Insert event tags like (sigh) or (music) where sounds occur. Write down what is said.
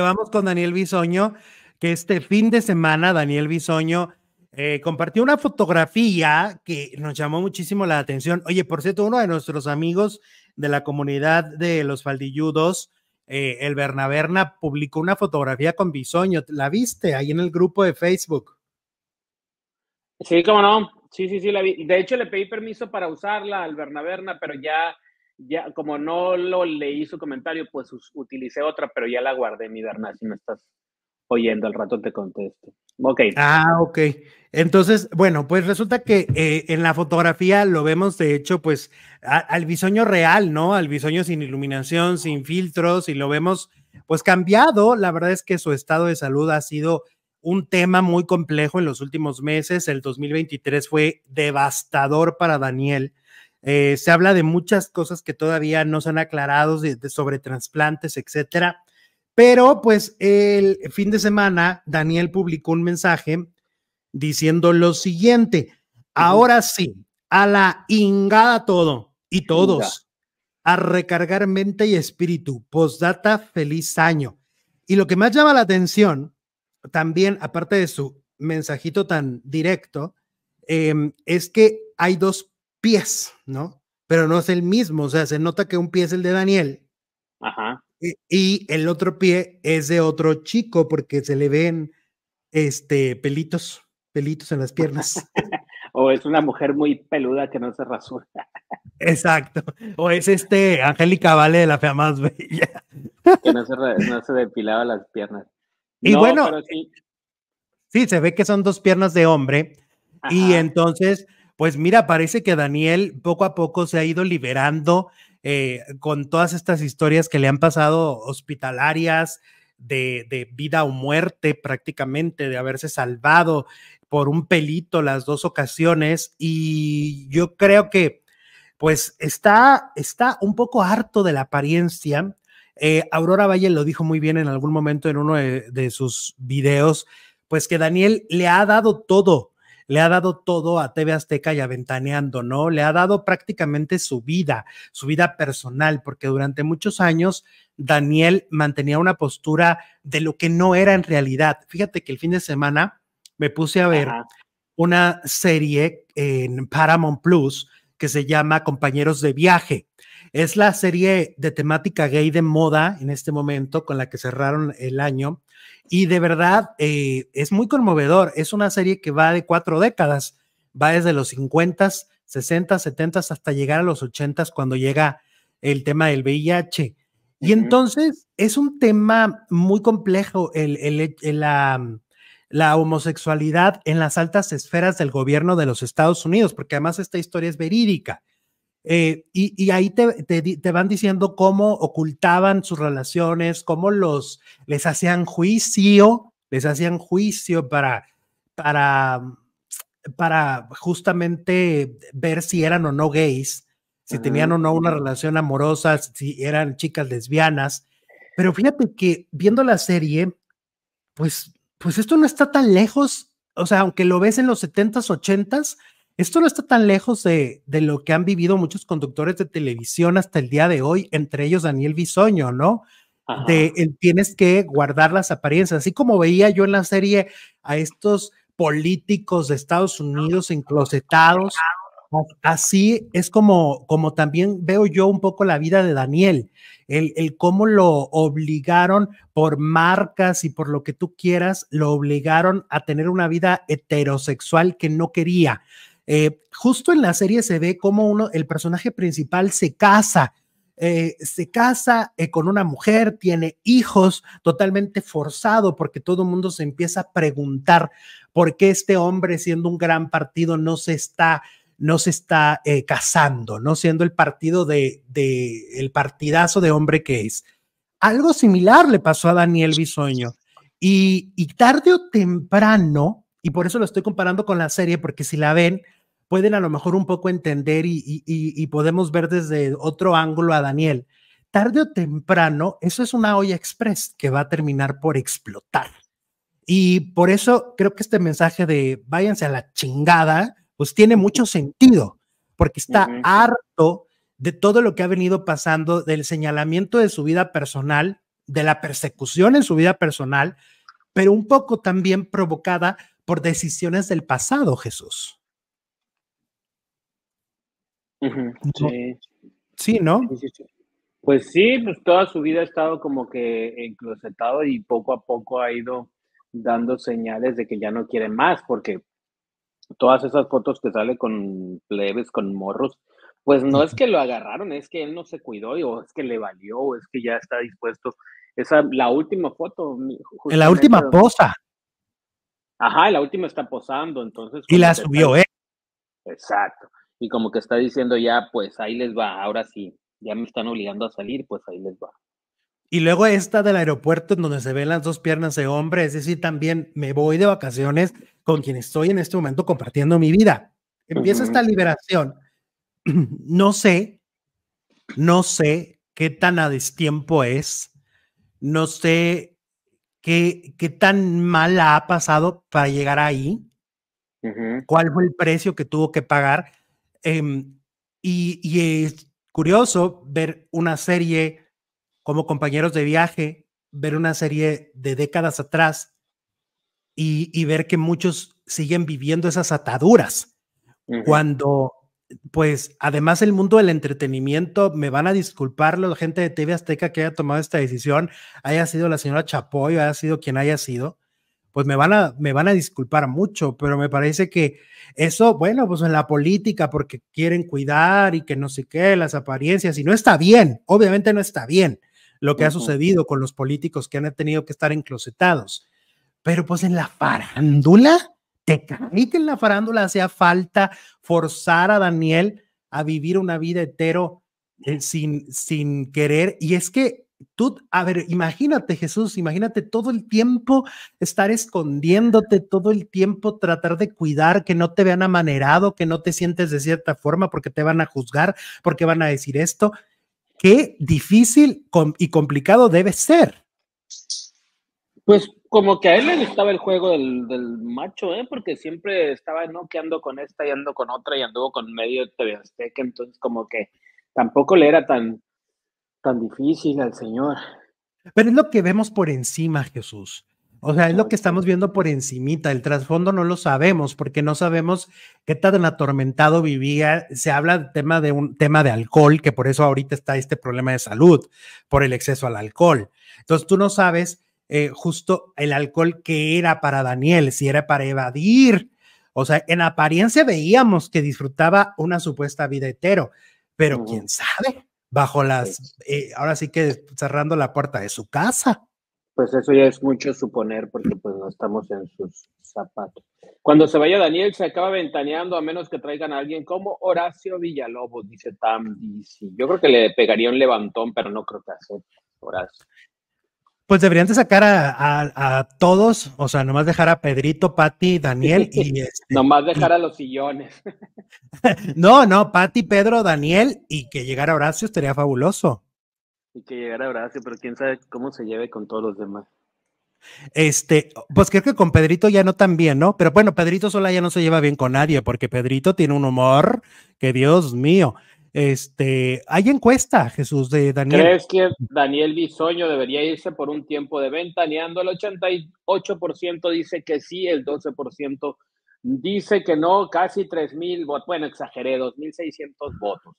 vamos con Daniel Bisoño, que este fin de semana Daniel Bisoño eh, compartió una fotografía que nos llamó muchísimo la atención. Oye, por cierto, uno de nuestros amigos de la comunidad de los faldilludos, eh, el Bernaberna, publicó una fotografía con Bisoño. ¿La viste ahí en el grupo de Facebook? Sí, cómo no. Sí, sí, sí, la vi. De hecho, le pedí permiso para usarla al Bernaberna, pero ya ya como no lo leí su comentario, pues utilicé otra, pero ya la guardé, mi Bernal, si me estás oyendo, al rato te contesto. Ok. Ah, ok. Entonces, bueno, pues resulta que eh, en la fotografía lo vemos, de hecho, pues al bisoño real, ¿no? Al bisoño sin iluminación, sin filtros, y lo vemos pues cambiado. La verdad es que su estado de salud ha sido un tema muy complejo en los últimos meses. El 2023 fue devastador para Daniel eh, se habla de muchas cosas que todavía no se han aclarado sobre trasplantes, etcétera. Pero pues el fin de semana Daniel publicó un mensaje diciendo lo siguiente: ahora sí, a la ingada todo y todos, a recargar mente y espíritu. Postdata, feliz año. Y lo que más llama la atención, también aparte de su mensajito tan directo, em, es que hay dos pies, ¿no? Pero no es el mismo, o sea, se nota que un pie es el de Daniel. Ajá. Y, el otro pie es de otro chico porque se le ven este pelitos, pelitos en las piernas. (laughs) o es una mujer muy peluda que no se rasura. Exacto. O es este Angélica Vale de la fea más bella. Que no se, depilaba las piernas. (laughs) Y bueno, sí. se ve que son dos piernas de hombre. Y entonces pues mira, parece que Daniel poco a poco se ha ido liberando eh, con todas estas historias que le han pasado hospitalarias, de, vida o muerte prácticamente, de haberse salvado por un pelito las dos ocasiones. Y yo creo que pues está, está un poco harto de la apariencia. Eh, Aurora Valle lo dijo muy bien en algún momento en uno de sus videos, pues que Daniel le ha dado todo le ha dado todo a TV Azteca y aventaneando, Ventaneando, ¿no? Le ha dado prácticamente su vida, su vida personal, porque durante muchos años Daniel mantenía una postura de lo que no era en realidad. Fíjate que el fin de semana me puse a ver una serie en Paramount Plus que se llama Compañeros de Viaje. Es la serie de temática gay de moda en este momento con la que cerraron el año y de verdad eh, es muy conmovedor. Es una serie que va de cuatro décadas. Va desde los 50, s 60, 70 hasta llegar a los 80 cuando llega el tema del VIH. Y entonces es un tema muy complejo la homosexualidad en las altas esferas del gobierno de los Estados Unidos, porque además esta historia es verídica. Eh, y, ahí te, van diciendo cómo ocultaban sus relaciones, cómo los, les hacían juicio, les hacían juicio para, para, mm, para justamente ver si eran o no gays, si tenían o no una relación amorosa, si eran chicas lesbianas. Pero fíjate que viendo la serie, pues, pues esto no está tan lejos, o sea, aunque lo ves en los 70s, 80s, esto no está tan lejos de, lo que han vivido muchos conductores de televisión hasta el día de hoy, entre ellos Daniel Bisoño, ¿no? De él tienes que guardar las apariencias, así como veía yo en la serie a estos políticos de Estados Unidos enclosetados, así es como, como también veo yo un poco la vida de Daniel, el, el, cómo lo obligaron por marcas y por lo que tú quieras, lo obligaron a tener una vida heterosexual que no quería. Eh, justo en la serie se ve como uno, el personaje principal se casa, eh, se casa eh, con una mujer, tiene hijos, totalmente forzado, porque todo el mundo se empieza a preguntar por qué este hombre, siendo un gran partido, no se está no se está casando, no siendo el partido de, de, el partidazo de hombre que es. Algo similar le pasó a Daniel Bisoño y, y tarde o temprano y por eso lo estoy comparando con la serie, porque si la ven, pueden a lo mejor un poco entender y, podemos ver desde otro ángulo a Daniel. Tarde o temprano, eso es una olla express que va a terminar por explotar. Y por eso creo que este mensaje de váyanse a la chingada, pues tiene mucho sentido, porque está harto de todo lo que ha venido pasando, del señalamiento de su vida personal, de la persecución en su vida personal, pero un poco también provocada por decisiones del pasado, Jesús. Sí. ¿no? pues sí, pues toda su vida ha estado como que enclosetado y poco a poco ha ido dando señales de que ya no quiere más, porque todas esas fotos que sale con plebes, con morros, pues no es que lo agarraron, es que él no se cuidó, o es que le valió, o es que ya está dispuesto. Esa, la última foto. En la última posa. Ajá, la última está posando, entonces. Y pues, la subió, ¿eh? Exacto. Y como que está diciendo ya, pues ahí les va, ahora sí, ya me están obligando a salir, pues ahí les va. Y luego esta del aeropuerto en donde se ven las dos piernas de hombre, es decir, también me voy de vacaciones con quien estoy en este momento compartiendo mi vida. Empieza esta liberación. (clears throat) No sé, no sé qué tan a destiempo es, no sé ¿Qué, tan mal ha pasado para llegar ahí? ¿Cuál fue el precio que tuvo que pagar? Em, y, es curioso ver una serie como compañeros de viaje, ver una serie de décadas atrás y, ver que muchos siguen viviendo esas ataduras. Cuando pues además el mundo del entretenimiento, me van a disculpar la gente de TV Azteca que haya tomado esta decisión, haya sido la señora Chapoy, haya sido quien haya sido, pues me van a, me van a disculpar mucho, pero me parece que eso, bueno, pues en la política, porque quieren cuidar y que no sé qué, las apariencias, y no está bien, obviamente no está bien lo que ha sucedido con los políticos que han tenido que estar enclosetados, pero pues en la farándula te que en la farándula hacía falta forzar a Daniel a vivir una vida hetero eh, sin, sin querer. Y es que tú, a ver, imagínate Jesús, imagínate todo el tiempo estar escondiéndote, todo el tiempo tratar de cuidar que no te vean amanerado, que no te sientes de cierta forma porque te van a juzgar, porque van a decir esto. Qué difícil y complicado debe ser. Pues como que a él le gustaba el juego del, macho, ¿eh? Porque siempre estaba, ¿no? Que con esta y ando con otra y anduvo con medio TV entonces como que tampoco le era tan, tan difícil al señor. Pero es lo que vemos por encima, Jesús. O sea, es lo que estamos viendo por encimita, el trasfondo no lo sabemos porque no sabemos qué tan atormentado vivía. Se habla tema de un tema de alcohol, que por eso ahorita está este problema de salud por el exceso al alcohol. Entonces tú no sabes eh, justo el alcohol que era para Daniel, si era para evadir. O sea, en apariencia veíamos que disfrutaba una supuesta vida hetero, pero quién sabe, bajo las, eh, ahora sí que cerrando la puerta de su casa. Pues eso ya es mucho suponer porque pues no estamos en sus zapatos. Cuando se vaya Daniel se acaba ventaneando a menos que traigan a alguien como Horacio Villalobos, dice Tam Yo creo que le pegaría un levantón, pero no creo que acepte Horacio. Pues deberían de sacar a, todos, o sea, nomás dejar a Pedrito, Pati, Daniel y... (laughs) Este, nomás dejar a los sillones. (laughs) no, no, Pati, Pedro, Daniel y que llegara Horacio estaría fabuloso. Y que llegara Horacio, pero quién sabe cómo se lleve con todos los demás. Este, pues creo que con Pedrito ya no tan bien, ¿no? Pero bueno, Pedrito sola ya no se lleva bien con nadie, porque Pedrito tiene un humor que Dios mío. Este, hay encuesta, Jesús, de Daniel. ¿Crees que Daniel Bisoño debería irse por un tiempo de ventaneando? El 88% dice que sí, el 12% dice que no, casi 3.000 votos, bueno, exageré, 2.600 votos.